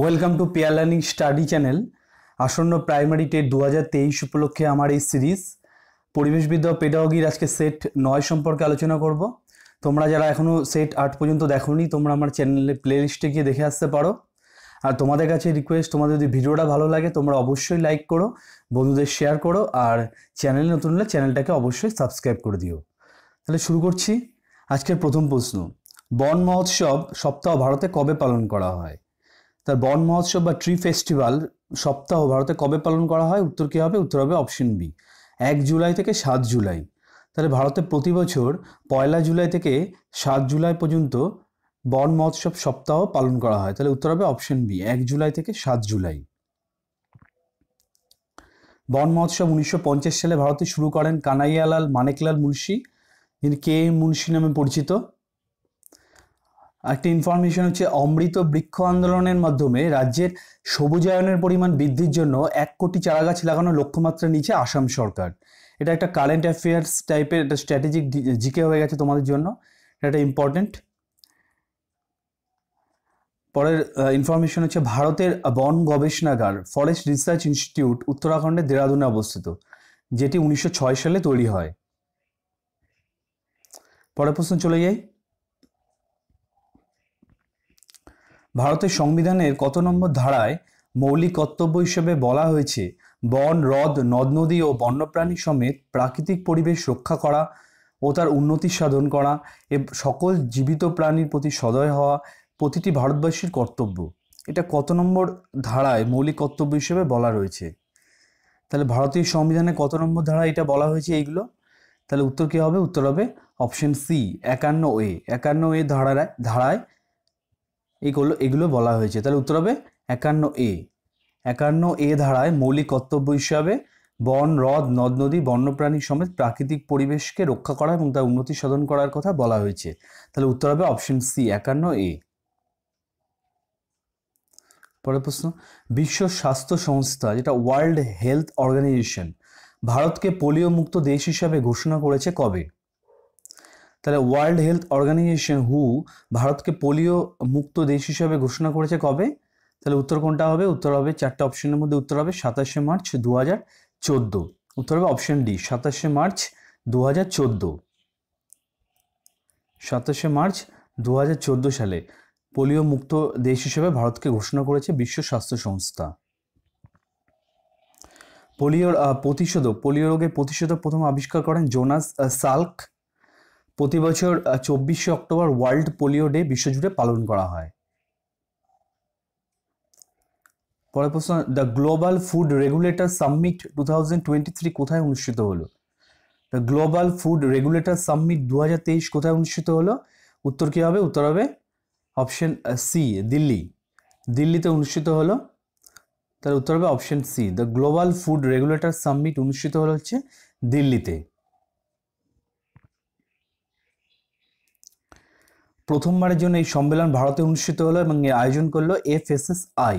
Welcome to pair learning study channel আসন্ন primary TET দু হাজার তেইশ উপলক্ষে আমার এই সিরিজ পরিবেশবিদ্যা পেডাগির আজকে সেট নয় সম্পর্কে আলোচনা করব তোমরা যারা এখনও সেট আট পর্যন্ত দেখোনি তোমরা আমার চ্যানেলে প্লেলিস্টে গিয়ে দেখে আসতে পারো আর তোমাদের কাছে রিকোয়েস্ট তোমাদের যদি ভিডিওটা ভালো লাগে তোমরা অবশ্যই লাইক করো বন্ধুদের শেয়ার করো আর চ্যানেল নতুন হলে চ্যানেলটাকে অবশ্যই সাবস্ক্রাইব করে দিও তাহলে শুরু করছি আজকের প্রথম প্রশ্ন বন মহোৎসব সপ্তাহ ভারতে কবে পালন করা হয় তার বন মহোৎসব বা ট্রি ফেস্টিভ্যাল সপ্তাহ ভারতে কবে পালন করা হয় উত্তর কী হবে উত্তর হবে অপশন বি এক জুলাই থেকে সাত জুলাই তাহলে ভারতে প্রতি বছর পয়লা জুলাই থেকে সাত জুলাই পর্যন্ত বন মহোৎসব সপ্তাহ পালন করা হয় তাহলে উত্তর হবে অপশন বি এক জুলাই থেকে সাত জুলাই বন মহোৎসব উনিশশো সালে ভারতে শুরু করেন কানাইয়ালাল মানেকলাল মুন্সি যিনি কে এম মুন্সি নামে পরিচিত একটা ইনফরমেশন হচ্ছে অমৃত বৃক্ষ আন্দোলনের মাধ্যমে রাজ্যের সবুজায়নের পরিমাণ বৃদ্ধির জন্য এক কোটি চারাগাছ লাগানোর লক্ষ্যমাত্রা নিচ্ছে আসাম সরকার এটা একটা কারেন্ট অ্যাফেয়ার্স টাইপের একটা স্ট্র্যাটেজিক জিকে হয়ে গেছে তোমাদের জন্য এটা ইম্পর্টেন্ট পরের ইনফরমেশন হচ্ছে ভারতের বন গবেষণাগার ফরেস্ট রিসার্চ ইনস্টিটিউট উত্তরাখণ্ডের দেরাদুনে অবস্থিত যেটি উনিশশো সালে তৈরি হয় পরের প্রশ্ন চলে যাই ভারতের সংবিধানের কত নম্বর ধারায় মৌলিক কর্তব্য হিসেবে বলা হয়েছে বন হ্রদ নদ নদী ও বন্যপ্রাণী সমেত প্রাকৃতিক পরিবেশ রক্ষা করা ও তার উন্নতি সাধন করা এ সকল জীবিত প্রাণীর প্রতি সদয় হওয়া প্রতিটি ভারতবাসীর কর্তব্য এটা কত নম্বর ধারায় মৌলিক কর্তব্য হিসেবে বলা রয়েছে তাহলে ভারতীয় সংবিধানে কত নম্বর ধারা এটা বলা হয়েছে এইগুলো তাহলে উত্তর কী হবে উত্তর হবে অপশন সি একান্ন এ একান্ন এ ধারায় ধারায় এইগুলো এগুলো বলা হয়েছে তাহলে উত্তর হবে একান্ন এ একান্ন এ ধারায় মৌলিক কর্তব্য হিসাবে বন হ্রদ নদ নদী বন্যপ্রাণী সমেত প্রাকৃতিক পরিবেশকে রক্ষা করা এবং তার উন্নতি সাধন করার কথা বলা হয়েছে তাহলে উত্তর হবে অপশন সি একান্ন এ পরের প্রশ্ন বিশ্ব স্বাস্থ্য সংস্থা যেটা ওয়ার্ল্ড হেলথ অর্গানাইজেশন ভারতকে পোলিও মুক্ত দেশ হিসাবে ঘোষণা করেছে কবে তাহলে ওয়ার্ল্ড হেলথ অর্গানাইজেশন হু ভারতকে পোলিও মুক্ত দেশ হিসাবে ঘোষণা করেছে কবে তাহলে উত্তর কোনটা হবে উত্তর হবে চারটে অপশনের মধ্যে উত্তর হবে সাতাশে মার্চ দু হাজার চোদ্দো উত্তর হবে অপশন ডি সাতাশে মার্চ দু হাজার চোদ্দো সাতাশে মার্চ দু হাজার চোদ্দো সালে পোলিও মুক্ত দেশ হিসেবে ভারতকে ঘোষণা করেছে বিশ্ব স্বাস্থ্য সংস্থা পোলিওর প্রতিষেধক পোলিও রোগের প্রতিষেধক প্রথম আবিষ্কার করেন জোনাস সাল্ক প্রতি বছর চব্বিশে অক্টোবর ওয়ার্ল্ড পোলিও ডে বিশ্বজুড়ে পালন করা হয় পরের প্রশ্ন the global food regulator summit two thousand twenty three কোথায় অনুষ্ঠিত হলো the global food regulator summit দু হাজার তেইশ কোথায় অনুষ্ঠিত হলো উত্তর কী হবে উত্তর হবে অপশন সি দিল্লি দিল্লিতে অনুষ্ঠিত হলো তার উত্তর হবে option C the global food regulator summit অনুষ্ঠিত হলো হচ্ছে দিল্লিতে প্রথমবারের জন্য এই সম্মেলন ভারতে অনুষ্ঠিত হলো এবং আয়োজন করলো এফএসএসআই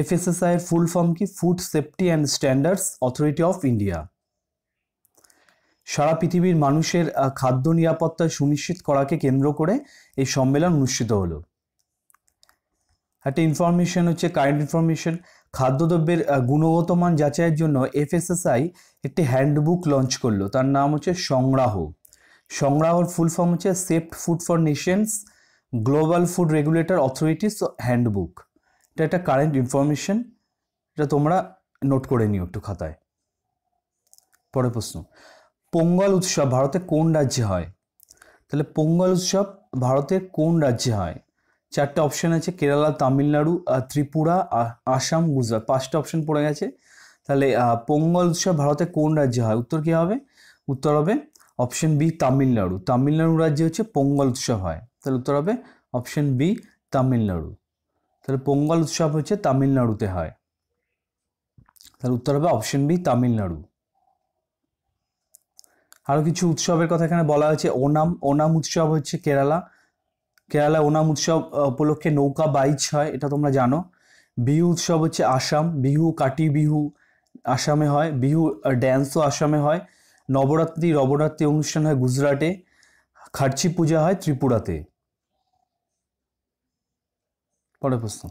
এফএসএসআই এর ফুল ফর্ম কি food safety and standards authority of India সারা পৃথিবীর মানুষের খাদ্য নিরাপত্তা সুনিশ্চিত করাকে কেন্দ্র করে এই সম্মেলন অনুষ্ঠিত হলো একটা ইনফরমেশন হচ্ছে কারেন্ট ইনফরমেশন খাদ্যদ্রব্যের গুণগত মান যাচাইয়ের জন্য এফএসএসআই একটি হ্যান্ডবুক লঞ্চ করলো তার নাম হচ্ছে সংগ্রাহ সংগ্রাহর ফুল ফর্ম হচ্ছে safe food for nations global food regulator authorities handbook এটা একটা কারেন্ট ইনফরমেশন এটা তোমরা নোট করে নিও একটু খাতায় পরের প্রশ্ন পোঙ্গল উৎসব ভারতে কোন রাজ্যে হয় তাহলে পোঙ্গল উৎসব ভারতের কোন রাজ্যে হয় চারটে অপশান আছে কেরালা তামিলনাড়ু ত্রিপুরা আসাম গুজরাট পাঁচটা অপশান পড়ে গেছে তাহলে পোঙ্গল উৎসব ভারতে কোন রাজ্যে হয় উত্তর কী হবে উত্তর হবে অপশন বি তামিলনাড়ু তামিলনাড়ু রাজ্যে হচ্ছে পোঙ্গল উৎসব হয় তাহলে উত্তর হবে অপশন বি তামিলনাড়ু তাহলে পোঙ্গল উৎসব হচ্ছে তামিলনাড়ুতে হয় তাহলে উত্তর হবে অপশন বি তামিলনাড়ু আরও কিছু উৎসবের কথা এখানে বলা হয়েছে ওনাম ওনাম উৎসব হচ্ছে কেরালা কেরালা ওনাম উৎসব উপলক্ষে নৌকা বাইচ হয় এটা তোমরা জানো বিহু উৎসব হচ্ছে আসাম বিহু কাটি বিহু আসামে হয় বিহু ড্যান্সও আসামে হয় নবরাত্রি নবরাত্রি অনুষ্ঠান হয় গুজরাটে খার্চি পূজা হয় ত্রিপুরাতে পরের প্রশ্ন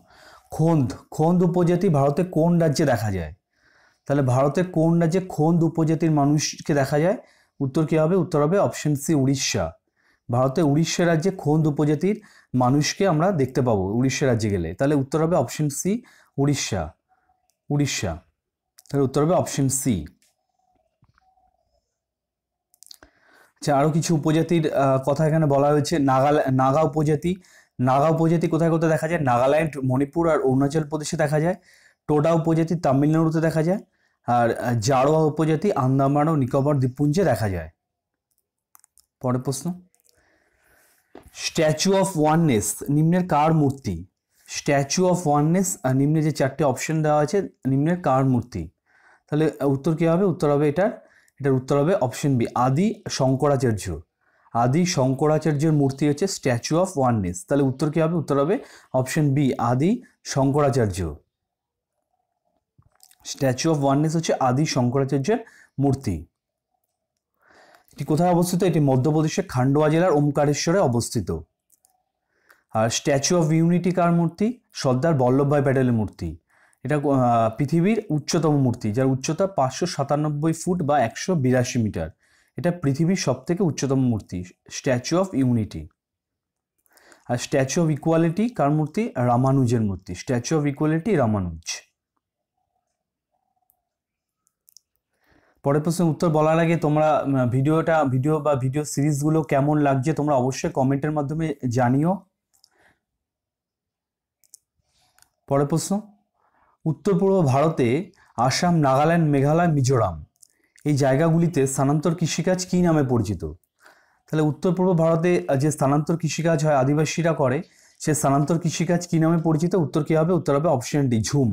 খোন্দ খোন্দ উপজাতি ভারতে কোন রাজ্যে দেখা যায় তাহলে ভারতে কোন রাজ্যে খোন্দ উপজাতির মানুষকে দেখা যায় উত্তর কী হবে উত্তর হবে অপশন সি উড়িষ্যা ভারতে উড়িষ্যা রাজ্যে খোন্দ উপজাতির মানুষকে আমরা দেখতে পাবো উড়িষ্যা রাজ্যে গেলে তাহলে উত্তর হবে অপশন সি উড়িষ্যা উড়িষ্যা তাহলে উত্তর হবে অপশন সি আচ্ছা আরও কিছু উপজাতির কথা এখানে বলা হয়েছে নাগাল নাগা উপজাতি নাগা উপজাতি কোথায় কোথায় দেখা যায় নাগাল্যান্ড মণিপুর আর অরুণাচল প্রদেশে দেখা যায় টোডা উপজাতি তামিলনাড়ুতে দেখা যায় আর জারোয়া উপজাতি আন্দামান ও নিকোবর দ্বীপপুঞ্জে দেখা যায় পরের প্রশ্ন স্ট্যাচু অফ ওয়াননেস নিম্নের কার মূর্তি স্ট্যাচু অফ ওয়াননেস নিম্নে যে চারটে অপশন দেওয়া আছে নিম্নের কার মূর্তি তাহলে উত্তর কী হবে উত্তর হবে এটার এটার উত্তর হবে অপশন বি আদি শঙ্করাচার্য আদি শঙ্করাচার্যের মূর্তি হচ্ছে স্ট্যাচু অফ ওয়াননেস তাহলে উত্তর কী হবে উত্তর হবে অপশন বি আদি শঙ্করাচার্য স্ট্যাচু অফ ওয়াননেস হচ্ছে আদি শঙ্করাচার্যের মূর্তি এটি কোথায় অবস্থিত এটি মধ্যপ্রদেশের খান্ডোয়া জেলার ওমকারেশ্বরে অবস্থিত আর স্ট্যাচু অফ ইউনিটি কার মূর্তি সর্দার বল্লভভাই প্যাটেলের মূর্তি এটা পৃথিবীর উচ্চতম মূর্তি যার উচ্চতা পাঁচশো সাতানব্বই ফুট বা একশো বিরাশি মিটার এটা পৃথিবীর সব থেকে উচ্চতম মূর্তি স্ট্যাচু অফ ইউনিটি আর স্ট্যাচু অফ ইকুয়ালিটি কার মূর্তি রামানুজের মূর্তি স্ট্যাচু অফ ইকুয়ালিটি রামানুজ পরের প্রশ্নের উত্তর বলার আগে তোমরা ভিডিওটা ভিডিও বা ভিডিও সিরিজগুলো কেমন লাগছে তোমরা অবশ্যই কমেন্টের মাধ্যমে জানিও পরের প্রশ্ন উত্তর পূর্ব ভারতে আসাম নাগাল্যান্ড মেঘালয় মিজোরাম এই জায়গাগুলিতে স্থানান্তর কৃষিকাজ কী নামে পরিচিত তাহলে উত্তর পূর্ব ভারতে যে স্থানান্তর কৃষিকাজ হয় আদিবাসীরা করে সে স্থানান্তর কৃষিকাজ কী নামে পরিচিত উত্তর কী হবে উত্তর হবে অপশন ডি ঝুম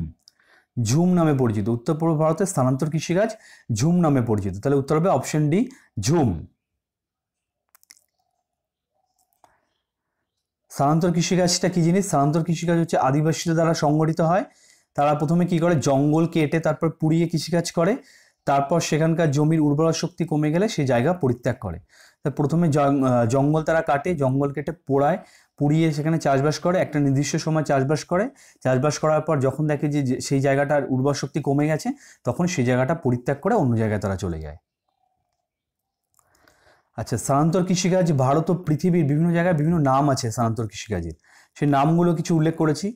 ঝুম নামে পরিচিত উত্তর পূর্ব ভারতে স্থানান্তর কৃষিকাজ ঝুম নামে পরিচিত তাহলে উত্তর হবে অপশন ডি ঝুম স্থানান্তর কৃষিকাজটা কী জিনিস স্থানান্তর কৃষিকাজ হচ্ছে আদিবাসীদের দ্বারা সংগঠিত হয় তারা প্রথমে কি করে জঙ্গল কেটে তারপর পুড়িয়ে কৃষিকাজ করে তারপর সেখানকার জমির উর্বরা শক্তি কমে গেলে সেই জায়গা পরিত্যাগ করে তা প্রথমে জঙ্গল তারা কাটে জঙ্গল কেটে পোড়ায় পুড়িয়ে সেখানে চাষবাস করে একটা নির্দিষ্ট সময় চাষবাস করে চাষবাস করার পর যখন দেখে যে সেই জায়গাটার উর্বর শক্তি কমে গেছে তখন সেই জায়গাটা পরিত্যাগ করে অন্য জায়গায় তারা চলে যায় আচ্ছা স্থানান্তর কৃষিকাজ ভারত ও পৃথিবীর বিভিন্ন জায়গায় বিভিন্ন নাম আছে স্থানান্তর কৃষিকাজের সেই নামগুলো কিছু উল্লেখ করেছি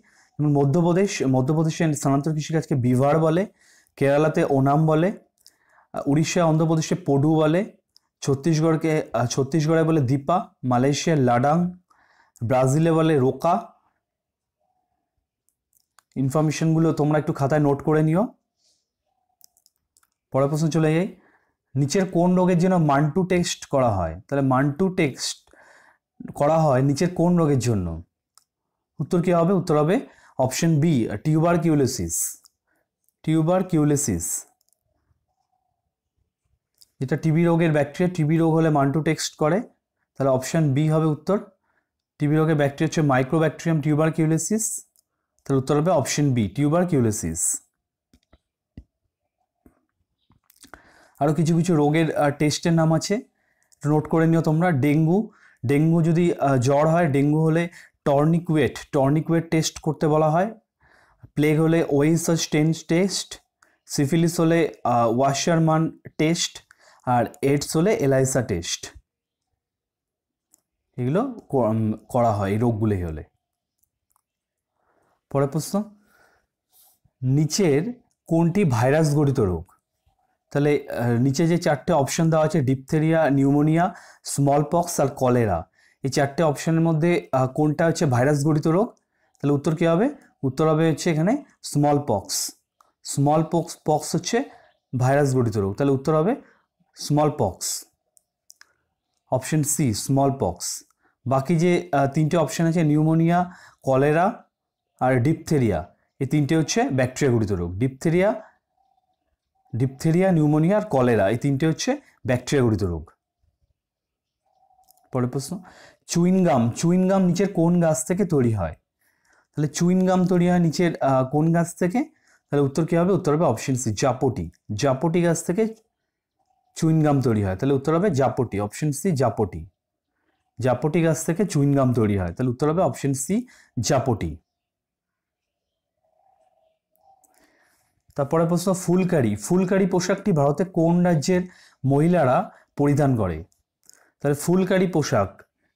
মধ্যপ্রদেশ মধ্যপ্রদেশে স্থানান্তর কৃষিকাজকে বিভার বলে কেরালাতে ওনাম বলে উড়িষ্যা অন্ধ্রপ্রদেশে পডু বলে ছত্তিশগড়কে ছত্তিশগড়ে বলে দীপা মালয়েশিয়ার লাডাং ব্রাজিলে বলে রোকা ইনফরমেশনগুলো তোমরা একটু খাতায় নোট করে নিও পরের প্রশ্ন চলে যাই নিচের কোন রোগের জন্য মান্টু টেস্ট করা হয় তাহলে মান্টু টেস্ট করা হয় নিচের কোন রোগের জন্য উত্তর কী হবে উত্তর হবে option B tuberculosis tuberculosis যেটা টিবি রোগের ব্যাকটেরিয়া টিবি রোগ হলে মান্টু টেক্সট করে তাহলে অপশন বি হবে উত্তর টিবি রোগের ব্যাকটেরিয়া হচ্ছে মাইক্রোব্যাকটেরিয়াম কিউলেসিস তাহলে উত্তর হবে অপশন বি টিউবার কিউলেসিস আরও কিছু কিছু রোগের টেস্টের নাম আছে নোট করে নিও তোমরা ডেঙ্গু ডেঙ্গু যদি জ্বর হয় ডেঙ্গু হলে টর্নিকুয়েট টর্নিকুয়েট টেস্ট করতে বলা হয় প্লেগ হলে ওয়েসাস স্টেন্স টেস্ট সিফিলিস হলে ওয়াশারমান টেস্ট আর এডস হলে এলাইসা টেস্ট এগুলো করা হয় এই রোগগুলোই হলে পরের প্রশ্ন নিচের কোনটি ভাইরাস গঠিত রোগ তাহলে নিচে যে চারটে অপশন দেওয়া আছে ডিপথেরিয়া নিউমোনিয়া স্মল পক্স আর কলেরা এই চারটে অপশানের মধ্যে কোনটা হচ্ছে ভাইরাস গঠিত রোগ তাহলে উত্তর কী হবে উত্তর হবে হচ্ছে এখানে smallpox smallpox pox হচ্ছে ভাইরাস গঠিত রোগ তাহলে উত্তর হবে smallpox option C smallpox বাকি যে তিনটে অপশান আছে নিউমোনিয়া কলেরা আর ডিপথেরিয়া এই তিনটে হচ্ছে ব্যাকটেরিয়া গঠিত রোগ ডিপথেরিয়া ডিপথেরিয়া নিউমোনিয়া আর কলেরা এই তিনটে হচ্ছে ব্যাকটেরিয়া গঠিত রোগ পরের প্রশ্ন চুইনগাম চুইনগাম নিচের কোন গাছ থেকে তৈরি হয় তাহলে চুইনগাম তৈরি হয় নিচের কোন গাছ থেকে তাহলে উত্তর কী হবে উত্তর হবে অপশন সি জাপটি জাপটি গাছ থেকে চুইনগাম তৈরি হয় তাহলে উত্তর হবে জাপটি অপশন সি জাপটি জাপটি গাছ থেকে চুইনগাম তৈরি হয় তাহলে উত্তর হবে অপশন সি জাপটি তারপরে প্রশ্ন ফুলকারি ফুলকারি পোশাকটি ভারতে কোন রাজ্যের মহিলারা পরিধান করে তাহলে ফুলকারি পোশাক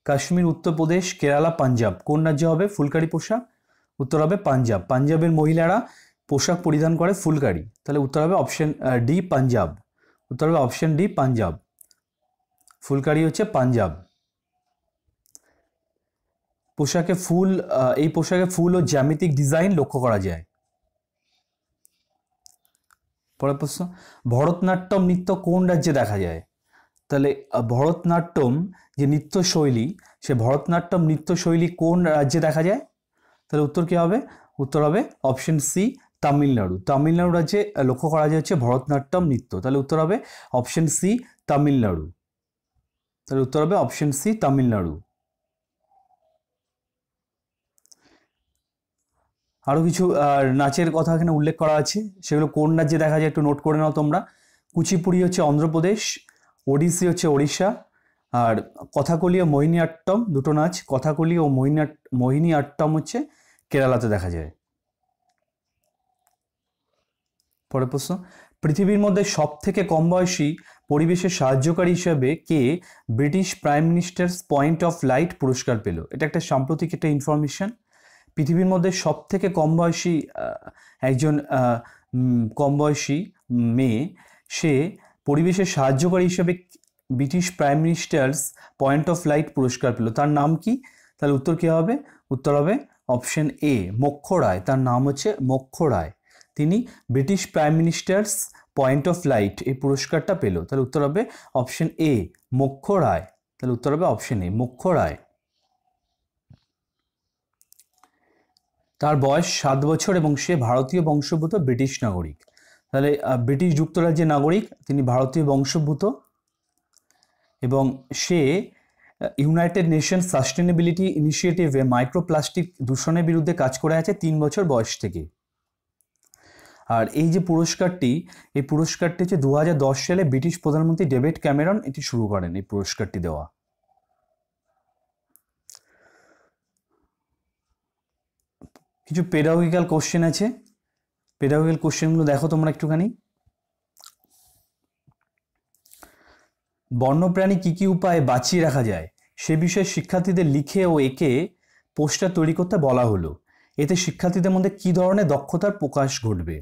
কাশ্মীর উত্তরপ্রদেশ কেরালা পাঞ্জাব কোন রাজ্যে হবে ফুলকারি পোশাক উত্তর হবে পাঞ্জাব পাঞ্জাবের মহিলারা পোশাক পরিধান করে ফুলকারি তাহলে উত্তর হবে অপশন ডি পাঞ্জাব উত্তর হবে অপশন ডি পাঞ্জাব ফুলকারি হচ্ছে পাঞ্জাব পোশাকে ফুল এই পোশাকে ফুল ও জ্যামিতিক ডিজাইন লক্ষ্য করা যায় পরের প্রশ্ন ভরতনাট্যম নৃত্য কোন রাজ্যে দেখা যায় তাহলে ভরতনাট্যম যে নৃত্যশৈলী সে ভরতনাট্যম নৃত্যশৈলী কোন রাজ্যে দেখা যায় তাহলে উত্তর কী হবে উত্তর হবে অপশন সি তামিলনাড়ু তামিলনাড়ু রাজ্যে লক্ষ্য করা যাচ্ছে ভরতনাট্যম নৃত্য তাহলে উত্তর হবে অপশন সি তামিলনাড়ু তাহলে উত্তর হবে অপশন সি তামিলনাড়ু আরও কিছু নাচের কথা এখানে উল্লেখ করা আছে সেগুলো কোন রাজ্যে দেখা যায় একটু নোট করে নাও তোমরা কুচিপুড়ি হচ্ছে অন্ধ্রপ্রদেশ ওড়িশি হচ্ছে ওড়িশা আর কথাকলি ও মোহিনী আট্টম দুটো নাচ কথাকলি ও মোহিনী মোহিনী আট্টম হচ্ছে কেরালাতে দেখা যায় পরের প্রশ্ন পৃথিবীর মধ্যে সব থেকে কম বয়সী পরিবেশের সাহায্যকারী হিসাবে কে British prime minister's point of light পুরস্কার পেল এটা একটা সাম্প্রতিক একটা ইনফরমেশান পৃথিবীর মধ্যে সব থেকে কম বয়সী একজন কম বয়সী মেয়ে সে পরিবেশের সাহায্যকারী হিসেবে British prime minister's point of light পুরস্কার পেল তার নাম কি তাহলে উত্তর কী হবে উত্তর হবে অপশন এ মক্ষ রায় তার নাম হচ্ছে মক্ষ রায় তিনি British prime minister's point of light এই পুরস্কারটা পেল তাহলে উত্তর হবে অপশন এ মক্ষ রায় তাহলে উত্তর হবে অপশন এ মক্ষ রায় তার বয়স সাত বছর এবং সে ভারতীয় বংশোদ্ভূত ব্রিটিশ নাগরিক তাহলে ব্রিটিশ যুক্তরাজ্যের নাগরিক তিনি ভারতীয় বংশোদ্ভূত এবং সে ইউনাইটেড নেশন সাস্টেনেবিলিটি ইনিশিয়েটিভে মাইক্রোপ্লাস্টিক দূষণের বিরুদ্ধে কাজ করে আছে তিন বছর বয়স থেকে আর এই যে পুরস্কারটি এই পুরস্কারটি হচ্ছে দু সালে ব্রিটিশ প্রধানমন্ত্রী ডেভিড ক্যামেরন এটি শুরু করেন এই পুরস্কারটি দেওয়া কিছু পেডাগিক্যাল কোশ্চেন আছে পেডাগোগিল কোশ্চেনগুলো দেখো তোমরা একটুখানি বন্যপ্রাণী কী কী উপায়ে বাঁচিয়ে রাখা যায় সে বিষয়ে শিক্ষার্থীদের লিখে ও একে পোস্টার তৈরি করতে বলা হলো এতে শিক্ষার্থীদের মধ্যে কী ধরনের দক্ষতার প্রকাশ ঘটবে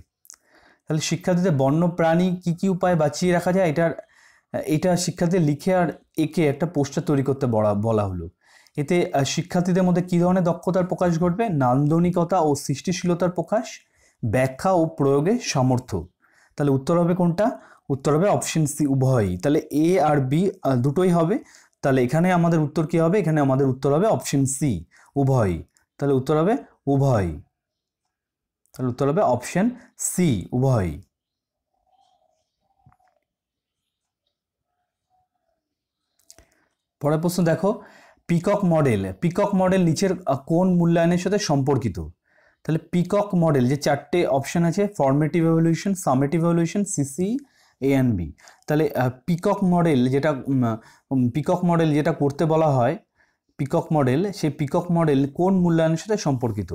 তাহলে শিক্ষার্থীদের বন্যপ্রাণী কী কী উপায়ে বাঁচিয়ে রাখা যায় এটার এটা শিক্ষার্থীদের লিখে আর একে একটা পোস্টার তৈরি করতে বলা বলা হলো এতে শিক্ষার্থীদের মধ্যে কী ধরনের দক্ষতার প্রকাশ ঘটবে নান্দনিকতা ও সৃষ্টিশীলতার প্রকাশ ব্যাখ্যা ও প্রয়োগে সমর্থ তাহলে উত্তর হবে কোনটা উত্তর হবে অপশন সি উভয়ই তাহলে এ আর বি দুটোই হবে তাহলে এখানে আমাদের উত্তর কী হবে এখানে আমাদের উত্তর হবে অপশন সি উভয়ই তাহলে উত্তর হবে উভয়ই তাহলে উত্তর হবে অপশন সি উভয়ই পরের প্রশ্ন দেখো পিকক মডেল পিকক মডেল নিচের কোন মূল্যায়নের সাথে সম্পর্কিত তাহলে পিকক মডেল যে চারটে অপশান আছে formative evaluation summative evaluation CC A and B তাহলে পিকক মডেল যেটা পিকক মডেল যেটা করতে বলা হয় পিকক মডেল সেই পিকক মডেল কোন মূল্যায়নের সাথে সম্পর্কিত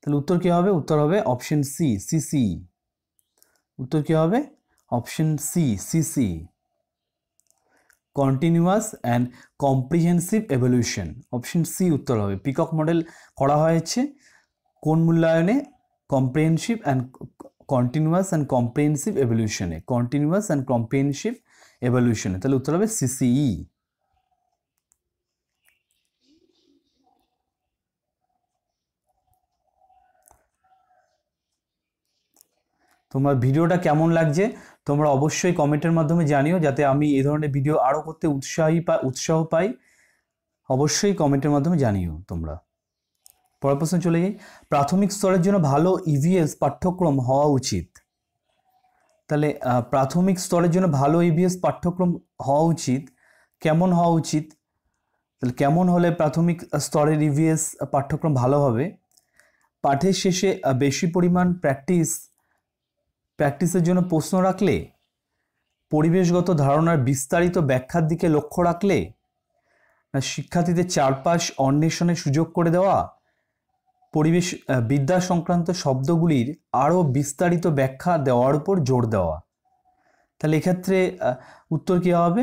তাহলে উত্তর কী হবে উত্তর হবে অপশন সি সিসি উত্তর কী হবে option C CC continuous and comprehensive evaluation option C উত্তর হবে পিকক মডেল করা হয়েছে কোন মূল্যায়নে comprehensive and continuous and comprehensive এভলিউশনে কন্টিনিউয়াস অ্যান্ড কম্প্রেহেনসিভ এভলিউশনে তাহলে উত্তর হবে সিসিই e। তোমার ভিডিওটা কেমন লাগছে তোমরা অবশ্যই কমেন্টের মাধ্যমে জানিও যাতে আমি এই ধরনের ভিডিও আরও করতে উৎসাহী পা উৎসাহ পাই অবশ্যই কমেন্টের মাধ্যমে জানিও তোমরা পরের প্রশ্ন চলে যাই প্রাথমিক স্তরের জন্য ভালো ইভিএস e পাঠ্যক্রম হওয়া উচিত তাহলে প্রাথমিক স্তরের জন্য ভালো ইভিএস e পাঠ্যক্রম হওয়া উচিত কেমন হওয়া উচিত তাহলে কেমন হলে প্রাথমিক স্তরের ইভিএস e পাঠ্যক্রম ভালো হবে পাঠের শেষে বেশি পরিমাণ প্র্যাকটিস প্র্যাকটিসের জন্য প্রশ্ন রাখলে পরিবেশগত ধারণার বিস্তারিত ব্যাখ্যার দিকে লক্ষ্য রাখলে না শিক্ষার্থীদের চারপাশ অন্বেষণের সুযোগ করে দেওয়া পরিবেশ বিদ্যা সংক্রান্ত শব্দগুলির আরও বিস্তারিত ব্যাখ্যা দেওয়ার উপর জোর দেওয়া তাহলে এক্ষেত্রে উত্তর কী হবে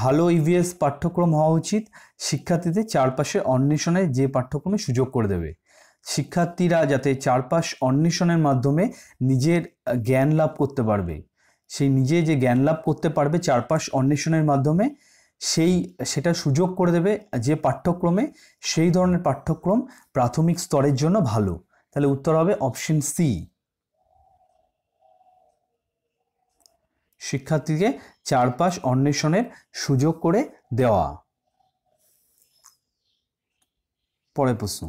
ভালো ইভিএস e পাঠ্যক্রম হওয়া উচিত শিক্ষার্থীদের চারপাশে অন্বেষণে যে পাঠ্যক্রমে সুযোগ করে দেবে শিক্ষার্থীরা যাতে চারপাশ অন্বেষণের মাধ্যমে নিজের জ্ঞান লাভ করতে পারবে সেই নিজে যে জ্ঞান লাভ করতে পারবে চারপাশ অন্বেষণের মাধ্যমে সেই সেটা সুযোগ করে দেবে যে পাঠ্যক্রমে সেই ধরনের পাঠ্যক্রম প্রাথমিক স্তরের জন্য ভালো তাহলে উত্তর হবে অপশন সি শিক্ষার্থীকে চারপাশ অন্বেষণের সুযোগ করে দেওয়া পরের প্রশ্ন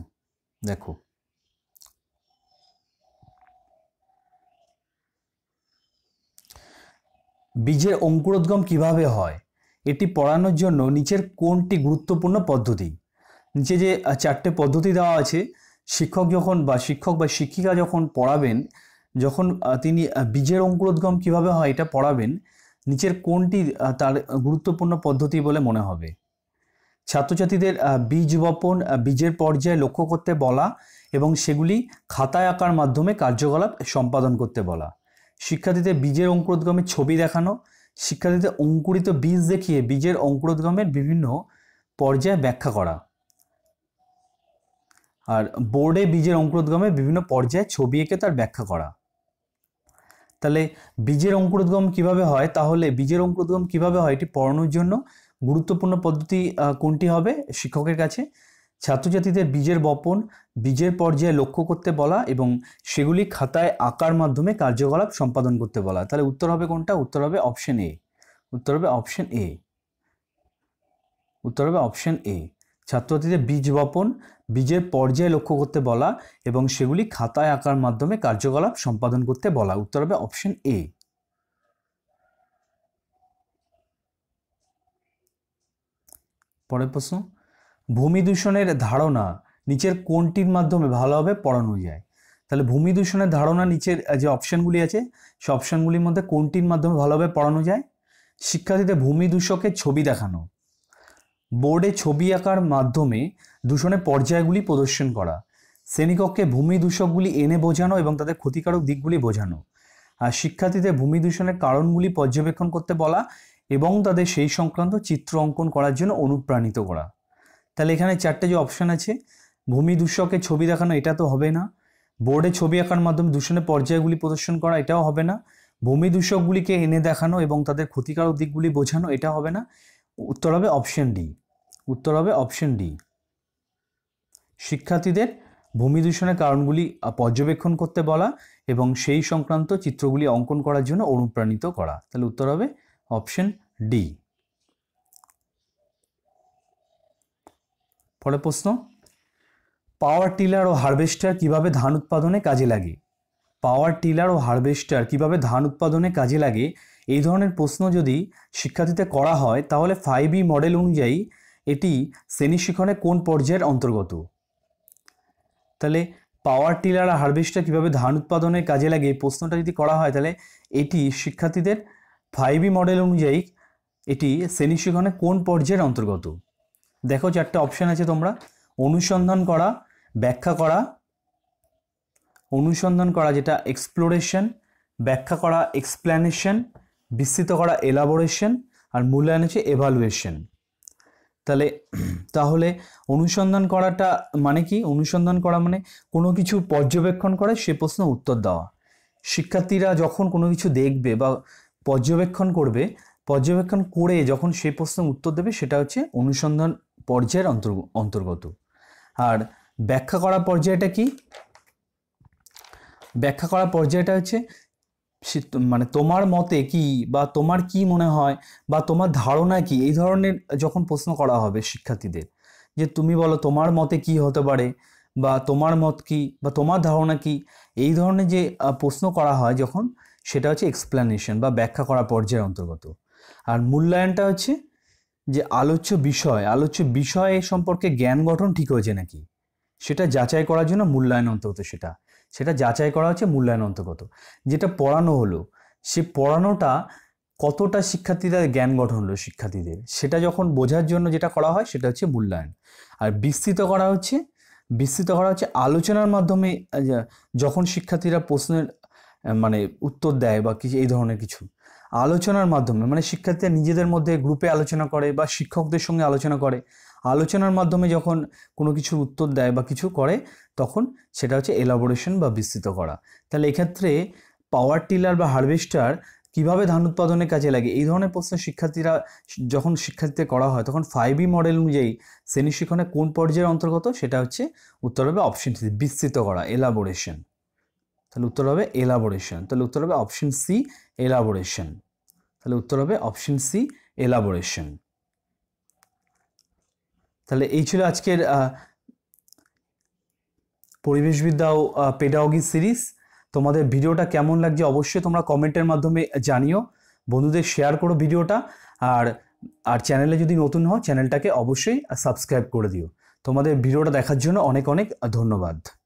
দেখো বীজের অঙ্কুরোদ্গম কিভাবে হয় এটি পড়ানোর জন্য নিচের কোনটি গুরুত্বপূর্ণ পদ্ধতি নিচে যে চারটে পদ্ধতি দেওয়া আছে শিক্ষক যখন বা শিক্ষক বা শিক্ষিকা যখন পড়াবেন যখন তিনি বীজের অঙ্কুরোদ্গম কিভাবে হয় এটা পড়াবেন নিচের কোনটি তার গুরুত্বপূর্ণ পদ্ধতি বলে মনে হবে ছাত্রছাত্রীদের বীজ বপন বীজের পর্যায়ে লক্ষ্য করতে বলা এবং সেগুলি খাতায় আঁকার মাধ্যমে কার্যকলাপ সম্পাদন করতে বলা শিক্ষার্থীদের বীজের অঙ্কুরোদ্গমের ছবি দেখানো শিক্ষার্থীদের অঙ্কুরিত বীজ দেখিয়ে বীজের অঙ্কুরোদ্গমের বিভিন্ন পর্যায়ে ব্যাখ্যা করা আর বোর্ডে বীজের অঙ্কুরোদ্গমের বিভিন্ন পর্যায়ে ছবি এঁকে তার ব্যাখ্যা করা তাহলে বীজের অঙ্কুরোদ্গম কিভাবে হয় তাহলে বীজের অঙ্কুরোদ্গম কিভাবে হয় এটি পড়ানোর জন্য গুরুত্বপূর্ণ পদ্ধতি কোনটি হবে শিক্ষকের কাছে ছাত্রছাত্রীদের বীজের বপন বীজের পর্যায়ে লক্ষ্য করতে বলা এবং সেগুলি খাতায় আঁকার মাধ্যমে কার্যকলাপ সম্পাদন করতে বলা তাহলে উত্তর হবে কোনটা উত্তর হবে অপশন এ উত্তর হবে অপশন এ উত্তর হবে অপশন এ ছাত্রছাত্রীদের বীজ বপন বীজের পর্যায়ে লক্ষ্য করতে বলা এবং সেগুলি খাতায় আঁকার মাধ্যমে কার্যকলাপ সম্পাদন করতে বলা উত্তর হবে অপশন এ পরের প্রশ্ন ভূমি দূষণের ধারণা নিচের কোনটির মাধ্যমে ভালোভাবে পড়ানো যায় তাহলে ভূমি দূষণের ধারণা নিচের যে অপশানগুলি আছে সে অপশানগুলির মধ্যে কোনটির মাধ্যমে ভালোভাবে পড়ানো যায় শিক্ষার্থীদের ভূমি দূষকের ছবি দেখানো বোর্ডে ছবি আঁকার মাধ্যমে দূষণের পর্যায়গুলি প্রদর্শন করা শ্রেণীকক্ষে ভূমি দূষকগুলি এনে বোঝানো এবং তাদের ক্ষতিকারক দিকগুলি বোঝানো আর শিক্ষার্থীদের ভূমি দূষণের কারণগুলি পর্যবেক্ষণ করতে বলা এবং তাদের সেই সংক্রান্ত চিত্র অঙ্কন করার জন্য অনুপ্রাণিত করা তাহলে এখানে চারটে যে অপশান আছে ভূমি দূষকে ছবি দেখানো এটা তো হবে না বোর্ডে ছবি আঁকার মাধ্যমে দূষণের পর্যায়গুলি প্রদর্শন করা এটাও হবে না ভূমি দূষকগুলিকে এনে দেখানো এবং তাদের ক্ষতিকারক দিকগুলি বোঝানো এটা হবে না উত্তর হবে অপশন ডি উত্তর হবে অপশন ডি শিক্ষার্থীদের ভূমি দূষণের কারণগুলি পর্যবেক্ষণ করতে বলা এবং সেই সংক্রান্ত চিত্রগুলি অঙ্কন করার জন্য অনুপ্রাণিত করা তাহলে উত্তর হবে অপশন ডি পরের প্রশ্ন পাওয়ার টিলার ও হারভেস্টার কিভাবে ধান উৎপাদনে কাজে লাগে পাওয়ার টিলার ও হারভেস্টার কিভাবে ধান উৎপাদনে কাজে লাগে এই ধরনের প্রশ্ন যদি শিক্ষার্থীতে করা হয় তাহলে ফাইভ ই মডেল অনুযায়ী এটি শ্রেণী কোন পর্যায়ের অন্তর্গত তাহলে পাওয়ার টিলার আর হারভেস্টার কীভাবে ধান উৎপাদনের কাজে লাগে এই প্রশ্নটা যদি করা হয় তাহলে এটি শিক্ষার্থীদের ফাইভ ই মডেল অনুযায়ী এটি শ্রেণী কোন পর্যায়ের অন্তর্গত দেখো চারটে অপশান আছে তোমরা অনুসন্ধান করা ব্যাখ্যা করা অনুসন্ধান করা যেটা এক্সপ্লোরেশন ব্যাখ্যা করা এক্সপ্ল্যানেশন বিস্তৃত করা এলাবোরেশন আর মূল্যায়ন হচ্ছে এভালুয়েশন তাহলে তাহলে অনুসন্ধান করাটা মানে কি অনুসন্ধান করা মানে কোনো কিছু পর্যবেক্ষণ করে সে প্রশ্ন উত্তর দেওয়া শিক্ষার্থীরা যখন কোনো কিছু দেখবে বা পর্যবেক্ষণ করবে পর্যবেক্ষণ করে যখন সে প্রশ্ন উত্তর দেবে সেটা হচ্ছে অনুসন্ধান পর্যায়ের অন্তর্গত আর ব্যাখ্যা করা পর্যায়টা কি ব্যাখ্যা করা পর্যায়টা হচ্ছে মানে তোমার মতে কি বা তোমার কি মনে হয় বা তোমার ধারণা কি এই ধরনের যখন প্রশ্ন করা হবে শিক্ষার্থীদের যে তুমি বলো তোমার মতে কি হতে পারে বা তোমার মত কি বা তোমার ধারণা কি এই ধরনের যে প্রশ্ন করা হয় যখন সেটা হচ্ছে এক্সপ্লানেশন বা ব্যাখ্যা করা পর্যায়ের অন্তর্গত আর মূল্যায়নটা হচ্ছে যে আলোচ্য বিষয় আলোচ্য বিষয় সম্পর্কে জ্ঞান গঠন ঠিক হয়েছে নাকি সেটা যাচাই করার জন্য মূল্যায়ন অন্তর্গত সেটা সেটা যাচাই করা হচ্ছে মূল্যায়ন অন্তর্গত যেটা পড়ানো হলো সে পড়ানোটা কতটা শিক্ষার্থীরা জ্ঞান গঠন হলো শিক্ষার্থীদের সেটা যখন বোঝার জন্য যেটা করা হয় সেটা হচ্ছে মূল্যায়ন আর বিস্তৃত করা হচ্ছে বিস্তৃত করা হচ্ছে আলোচনার মাধ্যমে যখন শিক্ষার্থীরা প্রশ্নের মানে উত্তর দেয় বা কিছু এই ধরনের কিছু আলোচনার মাধ্যমে মানে শিক্ষার্থীরা নিজেদের মধ্যে গ্রুপে আলোচনা করে বা শিক্ষকদের সঙ্গে আলোচনা করে আলোচনার মাধ্যমে যখন কোনো কিছুর উত্তর দেয় বা কিছু করে তখন সেটা হচ্ছে এলাবোরেশন বা বিস্তৃত করা তাহলে এক্ষেত্রে পাওয়ার টিলার বা হারভেস্টার কিভাবে ধান উৎপাদনে কাজে লাগে এই ধরনের প্রশ্ন শিক্ষার্থীরা যখন শিক্ষার্থীদের করা হয় তখন ফাইভ ই মডেল অনুযায়ী শ্রেণী শিক্ষণে কোন পর্যায়ের অন্তর্গত সেটা হচ্ছে উত্তর হবে অপশন সি বিস্তৃত করা এলাবোরেশন তাহলে উত্তর হবে এলাবোরেশন তাহলে উত্তর হবে অপশন সি এলাবোরেশন তাহলে উত্তর হবে অপশন সি এলাবোরেশন তাহলে এই ছিল আজকের পরিবেশবিদ্যা ও পেডাওগি সিরিজ তোমাদের ভিডিওটা কেমন লাগছে অবশ্যই তোমরা কমেন্টের মাধ্যমে জানিও বন্ধুদের শেয়ার করো ভিডিওটা আর আর চ্যানেলে যদি নতুন হও চ্যানেলটাকে অবশ্যই সাবস্ক্রাইব করে দিও তোমাদের ভিডিওটা দেখার জন্য অনেক অনেক ধন্যবাদ